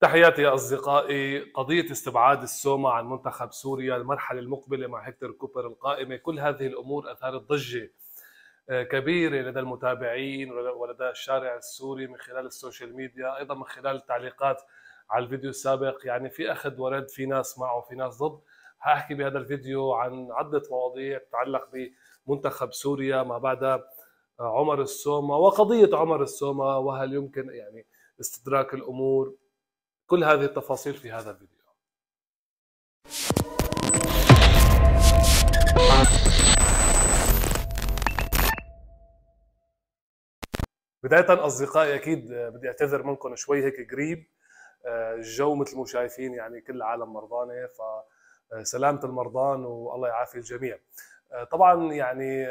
تحياتي يا أصدقائي قضية استبعاد السوما عن منتخب سوريا المرحلة المقبلة مع هكتور كوبر القائمة كل هذه الأمور أثارت ضجة آه، كبيرة لدى المتابعين ولدى الشارع السوري من خلال السوشيال ميديا أيضا من خلال التعليقات على الفيديو السابق يعني في أخذ ورد في ناس معه في ناس ضد هأحكي بهذا الفيديو عن عدة مواضيع تتعلق بمنتخب سوريا ما بعد آه، عمر السومة وقضية عمر السومة وهل يمكن يعني استدراك الأمور كل هذه التفاصيل في هذا الفيديو بداية أصدقائي أكيد آه، بدي أعتذر منكم شوي هيك قريب آه، الجو مثل ما شايفين يعني كل العالم مرضانة فسلامة آه، المرضان والله يعافي الجميع طبعا يعني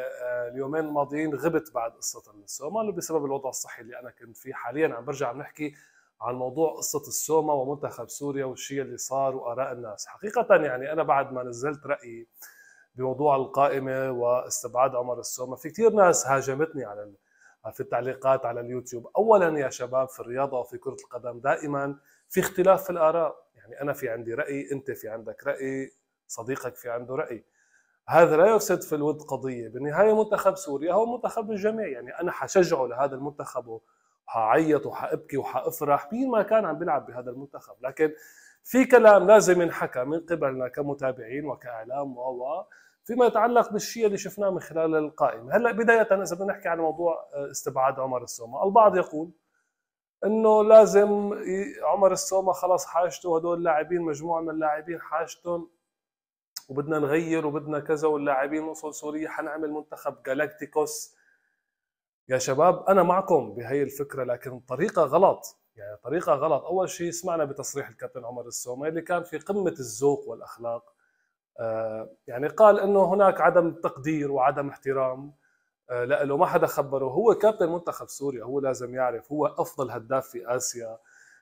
اليومين الماضيين غبت بعد قصة السوما بسبب الوضع الصحي اللي أنا كنت فيه حاليا عم برجع عم نحكي عن موضوع قصه السوما ومنتخب سوريا والشيء اللي صار واراء الناس حقيقه يعني انا بعد ما نزلت رايي بموضوع القائمه واستبعاد عمر السوما في كثير ناس هاجمتني على في التعليقات على اليوتيوب اولا يا شباب في الرياضه وفي كره القدم دائما في اختلاف في الاراء يعني انا في عندي راي انت في عندك راي صديقك في عنده راي هذا لا يفسد في الود قضيه بالنهايه منتخب سوريا هو منتخب الجميع يعني انا حشجعه لهذا المنتخب حعيط وحابكي وحافرح مين ما كان عم بيلعب بهذا المنتخب لكن في كلام لازم ينحكى من قبلنا كمتابعين وكاعلام و فيما يتعلق بالشيء اللي شفناه من خلال القائمه، هلا بدايه اذا بدنا نحكي عن موضوع آه، استبعاد عمر السومه، البعض يقول انه لازم عمر السومه خلاص حاجته هدول اللاعبين مجموعه من اللاعبين حاجتهم وبدنا نغير وبدنا كذا واللاعبين وصل سوريا حنعمل منتخب جالاكتيكوس يا شباب انا معكم بهي الفكره لكن الطريقه غلط يعني طريقه غلط اول شيء سمعنا بتصريح الكابتن عمر السومي اللي كان في قمه الذوق والاخلاق آه يعني قال انه هناك عدم تقدير وعدم احترام آه لأنه ما حدا خبره هو كابتن منتخب سوريا هو لازم يعرف هو افضل هداف في اسيا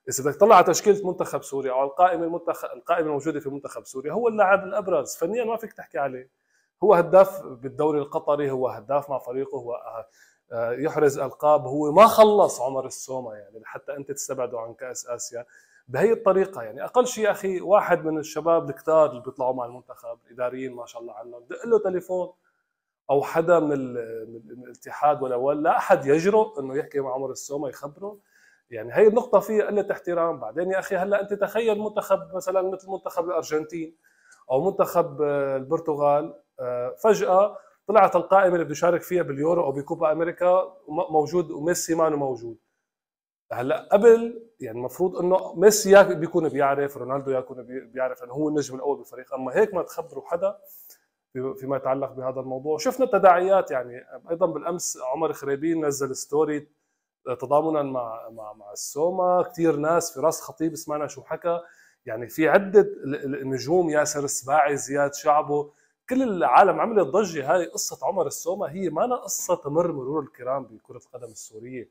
اذا بدك تطلع على تشكيله منتخب سوريا او القائمه المنتخب القائمه الموجوده في منتخب سوريا هو اللاعب الابرز فنيا ما فيك تحكي عليه هو هداف بالدوري القطري هو هداف مع فريقه هو آه، يحرز القاب هو ما خلص عمر السومه يعني لحتى انت تستبعده عن كاس اسيا بهي الطريقه يعني اقل شيء يا اخي واحد من الشباب الكتار اللي بيطلعوا مع المنتخب الاداريين ما شاء الله عنهم دق له تليفون او حدا من, من الاتحاد ولا ولا احد يجرؤ انه يحكي مع عمر السومه يخبره يعني هي النقطه فيها قله احترام بعدين يا اخي هلا انت تخيل منتخب مثلا مثل منتخب الارجنتين او منتخب آه، البرتغال آه، فجاه طلعت القائمه اللي بده يشارك فيها باليورو او بكوبا امريكا موجود وميسي ما موجود هلا قبل يعني المفروض انه ميسي يا بيكون بيعرف رونالدو يكون بيعرف لانه هو النجم الاول بالفريق اما هيك ما تخبروا حدا فيما يتعلق بهذا الموضوع شفنا التداعيات يعني ايضا بالامس عمر خريبين نزل ستوري تضامنا مع مع مع السوما كثير ناس فراس خطيب سمعنا شو حكى يعني في عده نجوم ياسر السباعي زياد شعبه كل العالم عملت ضجه هاي قصه عمر السومه هي ما قصه تمر مرور الكرام بكره القدم السوريه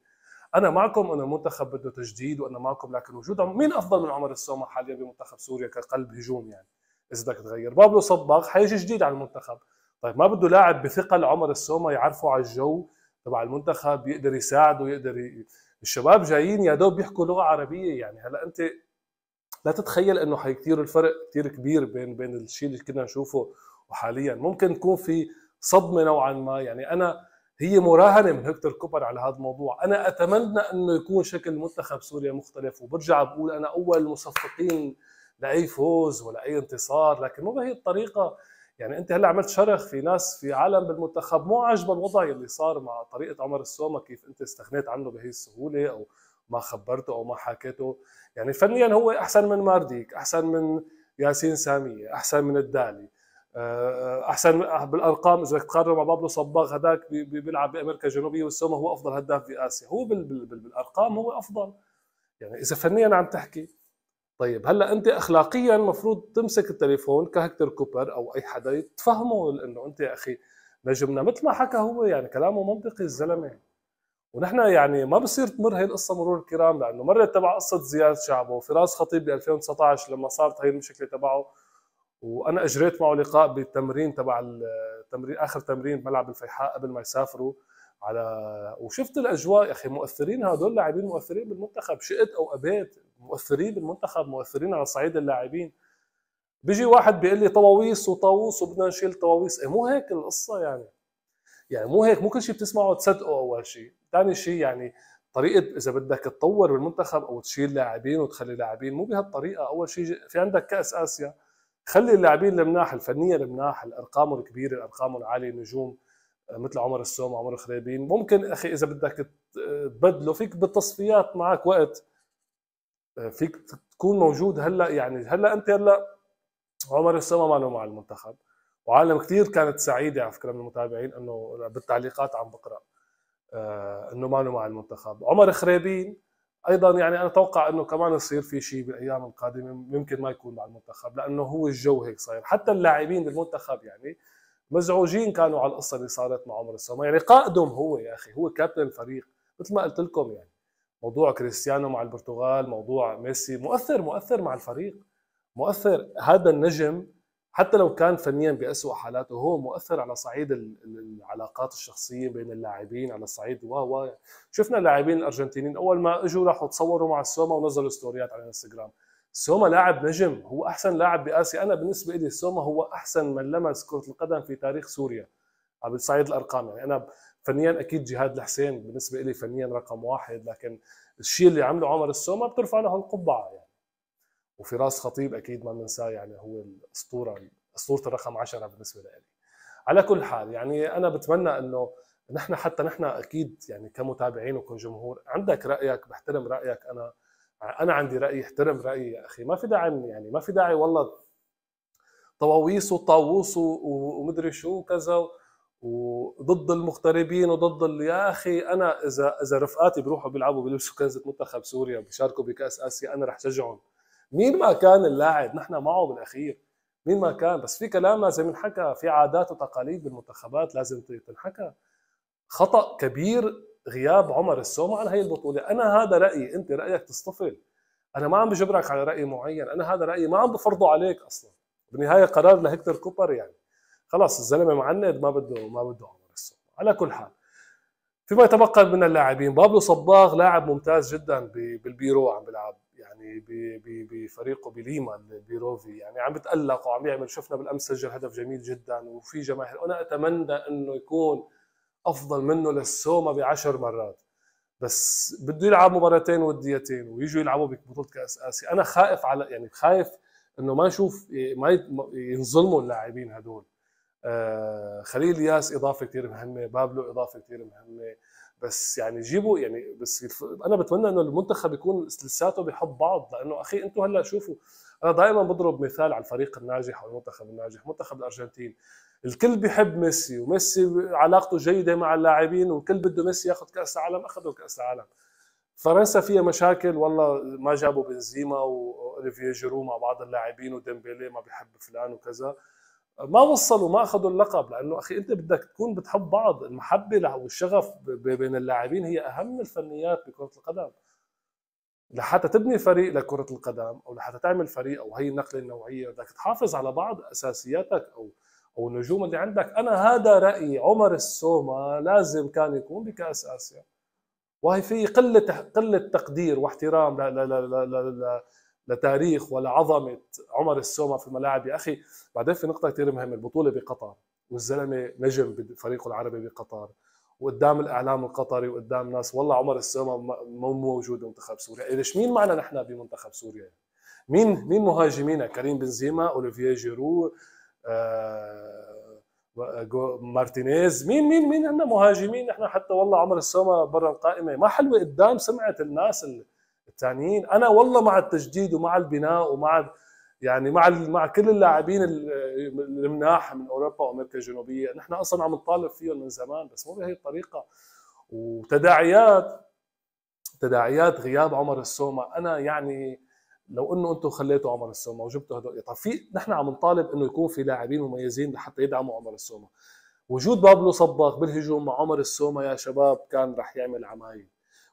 انا معكم انه المنتخب بده تجديد وانا معكم لكن وجود مين افضل من عمر السومه حاليا بمنتخب سوريا كقلب هجوم يعني اذا بدك تغير بابلو صباغ حيجي جديد على المنتخب طيب ما بده لاعب بثقل عمر السومه يعرفه على الجو تبع المنتخب يقدر يساعده يقدر ي... الشباب جايين يا دوب بيحكوا لغه عربيه يعني هلا انت لا تتخيل انه حيكثير الفرق كثير كبير بين بين الشيء اللي كنا نشوفه وحاليا ممكن تكون في صدمه نوعا ما يعني انا هي مراهنه من هكتور كوبر على هذا الموضوع، انا اتمنى انه يكون شكل منتخب سوريا مختلف وبرجع بقول انا اول المصفقين لاي فوز ولا اي انتصار، لكن مو بهي الطريقه يعني انت هلا عملت شرخ في ناس في عالم بالمنتخب مو عاجبه الوضع اللي صار مع طريقه عمر السومه كيف انت استغنيت عنه بهي السهوله او ما خبرته او ما حكيته، يعني فنيا هو احسن من مارديك، احسن من ياسين ساميه، احسن من الدالي، آه، احسن بالارقام اذا بدك تقارنه مع بابلو صباغ هذاك بيلعب بامريكا الجنوبيه والسومه هو افضل هداف باسيا هو بالارقام هو افضل يعني اذا فنيا عم تحكي طيب هلا انت اخلاقيا المفروض تمسك التليفون كهكتر كوبر او اي حدا تفهمه انه انت يا اخي نجمنا مثل ما حكى هو يعني كلامه منطقي الزلمه ونحن يعني ما بصير تمر هي القصه مرور الكرام لانه مرت تبع قصه زياد شعبه وفراس خطيب ب 2019 لما صارت هي المشكله تبعه وانا اجريت معه لقاء بالتمرين تبع التمرين اخر تمرين بملعب الفيحاء قبل ما يسافروا على وشفت الاجواء يا اخي مؤثرين هدول لاعبين مؤثرين بالمنتخب شئت او ابيت مؤثرين بالمنتخب مؤثرين على صعيد اللاعبين بيجي واحد بيقول لي طواويس وطاووس وبدنا نشيل طواويس إيه مو هيك القصه يعني يعني مو هيك مو كل شيء بتسمعه تصدقه اول شيء ثاني شيء يعني طريقه اذا بدك تطور بالمنتخب او تشيل لاعبين وتخلي لاعبين مو بهالطريقه اول شيء في عندك كاس اسيا خلي اللاعبين المناح الفنيه المناح الارقام الكبيره الارقام العاليه نجوم آه، مثل عمر السوم عمر الخريبين ممكن اخي اذا بدك تبدله فيك بالتصفيات معك وقت آه، فيك تكون موجود هلا يعني هلا انت هلا عمر السوم ما مع المنتخب وعالم كثير كانت سعيده على فكره من المتابعين انه بالتعليقات عم بقرا آه، انه ما مع المنتخب عمر خريبين ايضا يعني انا اتوقع انه كمان يصير في شيء بالايام القادمه ممكن ما يكون مع المنتخب لانه هو الجو هيك صاير حتى اللاعبين بالمنتخب يعني مزعوجين كانوا على القصه اللي صارت مع عمر السوما يعني قائدهم هو يا اخي هو كابتن الفريق مثل ما قلت لكم يعني موضوع كريستيانو مع البرتغال موضوع ميسي مؤثر مؤثر مع الفريق مؤثر هذا النجم حتى لو كان فنيا بأسوأ حالاته هو مؤثر على صعيد العلاقات الشخصيه بين اللاعبين على صعيد و و شفنا اللاعبين الارجنتينيين اول ما اجوا راحوا تصوروا مع السوما ونزلوا ستوريات على الانستغرام سوما لاعب نجم هو احسن لاعب باسيا انا بالنسبه لي سوما هو احسن من لمس كره القدم في تاريخ سوريا على صعيد الارقام يعني انا فنيا اكيد جهاد الحسين بالنسبه لي فنيا رقم واحد لكن الشيء اللي عمله عمر السوما بترفع له القبعه يعني وفراس خطيب اكيد ما بننساه يعني هو الاسطوره اسطوره الرقم 10 بالنسبه لي على كل حال يعني انا بتمنى انه نحن حتى نحن اكيد يعني كمتابعين وكجمهور عندك رايك بحترم رايك انا انا عندي راي احترم رايي يا اخي ما في داعي يعني ما في داعي والله طواويس وطاووس ومدري شو وكذا وضد المغتربين وضد يا اخي انا اذا اذا رفقاتي بيروحوا بيلعبوا بيلبسوا كنزه منتخب سوريا بيشاركوا بكاس اسيا انا رح شجعهم مين ما كان اللاعب نحن معه بالاخير مين ما كان بس في كلام لازم ينحكى في عادات وتقاليد بالمنتخبات لازم تنحكى خطا كبير غياب عمر السومه عن هي البطوله انا هذا رايي انت رايك تصطفل انا ما عم بجبرك على راي معين انا هذا رايي ما عم بفرضه عليك اصلا بالنهايه قرار لهكتر كوبر يعني خلاص الزلمه معند ما بده ما بده عمر السومه على كل حال فيما يتبقى من اللاعبين بابلو صباغ لاعب ممتاز جدا بالبيرو عم بيلعب يعني بفريقه بليما بيروفي يعني عم بتألق وعم يعمل شفنا بالامس سجل هدف جميل جدا وفي جماهير انا اتمنى انه يكون افضل منه للسوما بعشر مرات بس بده يلعب مباراتين وديتين ويجوا يلعبوا ببطوله كاس اسيا انا خائف على يعني خايف انه ما نشوف ما ينظلموا اللاعبين هدول آه خليل ياس اضافه كثير مهمه بابلو اضافه كثير مهمه بس يعني جيبوا يعني بس انا بتمنى انه المنتخب يكون لساته بحب بعض لانه اخي انتم هلا شوفوا انا دائما بضرب مثال على الفريق الناجح او المنتخب الناجح منتخب الارجنتين الكل بيحب ميسي وميسي علاقته جيده مع اللاعبين والكل بده ميسي ياخذ كاس العالم اخذوا كاس العالم فرنسا فيها مشاكل والله ما جابوا بنزيما واوليفيه جيرو مع بعض اللاعبين وديمبلي ما بيحب فلان وكذا ما وصلوا ما اخذوا اللقب لانه اخي انت بدك تكون بتحب بعض المحبه والشغف بين اللاعبين هي اهم الفنيات بكره القدم لحتى تبني فريق لكره القدم او لحتى تعمل فريق او هي النقله النوعيه بدك تحافظ على بعض اساسياتك او او النجوم اللي عندك انا هذا رايي عمر السوما لازم كان يكون بكاس اسيا وهي في قله قله تقدير واحترام لا لا لا لا لا لتاريخ ولعظمه عمر السومه في الملاعب يا اخي بعدين في نقطه كثير مهمه البطوله بقطر والزلمه نجم بفريقه العربي بقطر وقدام الاعلام القطري وقدام ناس والله عمر السومه مو موجود بمنتخب سوريا إيش مين معنا نحن بمنتخب سوريا مين مين مهاجمينا كريم بنزيما اوليفيه جيرو آه, آه، مارتينيز مين مين مين عندنا مهاجمين نحن حتى والله عمر السومه برا القائمه ما حلوه قدام سمعه الناس اللي الثانيين انا والله مع التجديد ومع البناء ومع يعني مع مع كل اللاعبين المناح من اوروبا وامريكا الجنوبيه نحن اصلا عم نطالب فيهم من زمان بس مو بهي الطريقه وتداعيات تداعيات غياب عمر السومه انا يعني لو انه انتم خليتوا عمر السومه وجبتوا هدول طب في نحن عم نطالب انه يكون في لاعبين مميزين لحتى يدعموا عمر السومه وجود بابلو صباغ بالهجوم مع عمر السومه يا شباب كان رح يعمل عمايل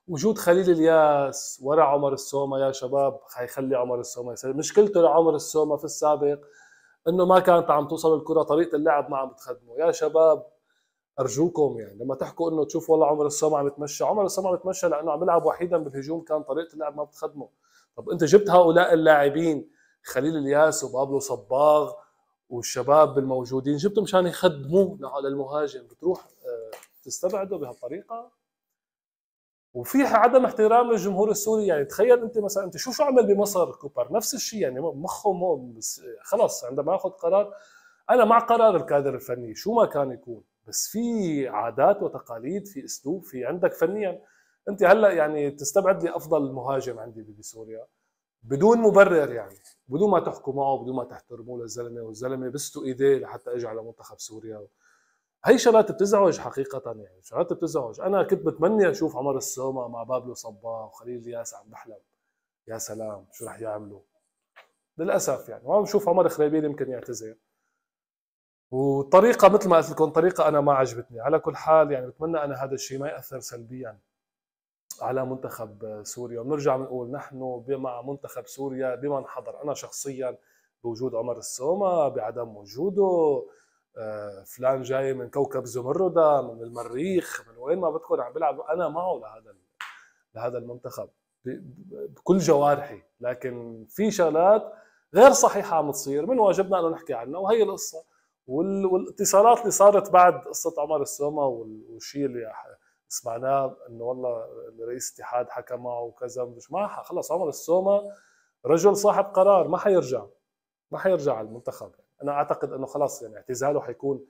وجود خليل الياس ورا عمر السومه يا شباب حيخلي عمر السومه يسلم مشكلته لعمر السومه في السابق انه ما كانت عم توصل الكره طريقه اللعب ما عم تخدمه يا شباب ارجوكم يعني لما تحكوا انه تشوف والله عمر السومه عم يتمشى عمر السومه عم يتمشى لانه عم يلعب وحيدا بالهجوم كان طريقه اللعب ما بتخدمه طب انت جبت هؤلاء اللاعبين خليل الياس وبابلو صباغ والشباب الموجودين جبتهم مشان يخدموه للمهاجم بتروح آه، تستبعده بهالطريقه وفي عدم احترام للجمهور السوري يعني تخيل انت مثلا انت شو شو عمل بمصر كوبر نفس الشيء يعني مخه خلص عندما اخذ قرار انا مع قرار الكادر الفني شو ما كان يكون بس في عادات وتقاليد في اسلوب في عندك فنيا انت هلا يعني تستبعد لي افضل مهاجم عندي بسوريا بدون مبرر يعني بدون ما تحكوا معه بدون ما تحترموه للزلمه والزلمه بستوا ايديه لحتى اجى على منتخب سوريا هي شغلات بتزعج حقيقة يعني شغلات بتزعج أنا كنت بتمنى أشوف عمر السومة مع بابلو صباغ وخليل الياس عم بحلم يا سلام شو رح يعملوا للأسف يعني وعم بشوف عمر خريبين يمكن يعتذر وطريقة مثل ما قلت لكم طريقة أنا ما عجبتني على كل حال يعني بتمنى أنا هذا الشيء ما يأثر سلبيا على منتخب سوريا ونرجع بنقول نحن مع منتخب سوريا بمن حضر أنا شخصيا بوجود عمر السومة بعدم وجوده آه، فلان جاي من كوكب زمردة من المريخ من وين ما بدكم عم بلعب انا معه لهذا لهذا المنتخب بكل جوارحي لكن في شغلات غير صحيحه عم تصير من واجبنا انه نحكي عنها وهي القصه والاتصالات اللي صارت بعد قصه عمر السومه والشيء اللي سمعناه انه والله رئيس اتحاد حكى معه وكذا مش ما خلص عمر السومه رجل صاحب قرار ما حيرجع ما حيرجع على المنتخب يعني. انا اعتقد انه خلاص يعني اعتزاله حيكون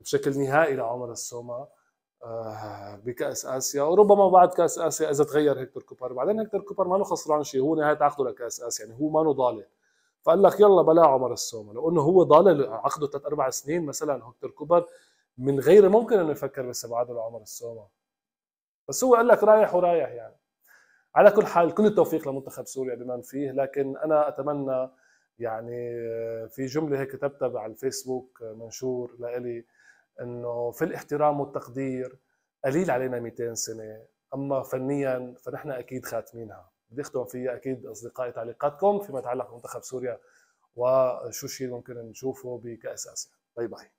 بشكل نهائي لعمر السومه آه، بكاس اسيا وربما بعد كاس اسيا اذا تغير هيكتور كوبر بعدين هيكتور كوبر ما له خسران شيء هو نهايه عقده لكاس اسيا يعني هو ما له ضالل فقال لك يلا بلا عمر السومه لو انه هو ضالل عقده ثلاث اربع سنين مثلا هيكتور كوبر من غير ممكن انه يفكر باستبعاده لعمر السومه بس هو قال لك رايح ورايح يعني على كل حال كل التوفيق لمنتخب سوريا بما فيه لكن انا اتمنى يعني في جمله هيك كتبتها على الفيسبوك منشور لإلي انه في الاحترام والتقدير قليل علينا 200 سنه اما فنيا فنحن اكيد خاتمينها بدي اختم فيها اكيد اصدقائي تعليقاتكم فيما يتعلق بمنتخب سوريا وشو الشيء ممكن نشوفه بكاس اسيا باي باي